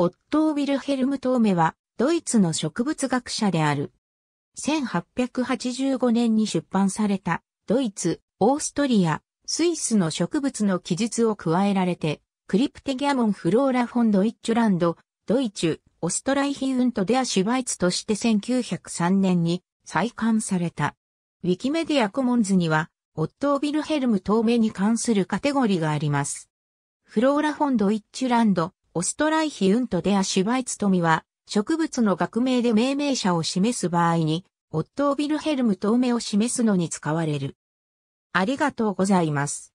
オットー・ウィルヘルム・トーメは、ドイツの植物学者である。1885年に出版された、ドイツ、オーストリア、スイスの植物の記述を加えられて、クリプテギャモン・フローラ・フォンド・イッチュランド、ドイツ、オストライヒウント・デア・シュバイツとして1903年に再刊された。ウィキメディアコモンズには、オットー・ィルヘルム・トーメに関するカテゴリーがあります。フローラ・フォンド・イッチュランド、オストライヒ・ウント・デア・シュバイツトミは、植物の学名で命名者を示す場合に、オットー・ヴィルヘルム・トーを示すのに使われる。ありがとうございます。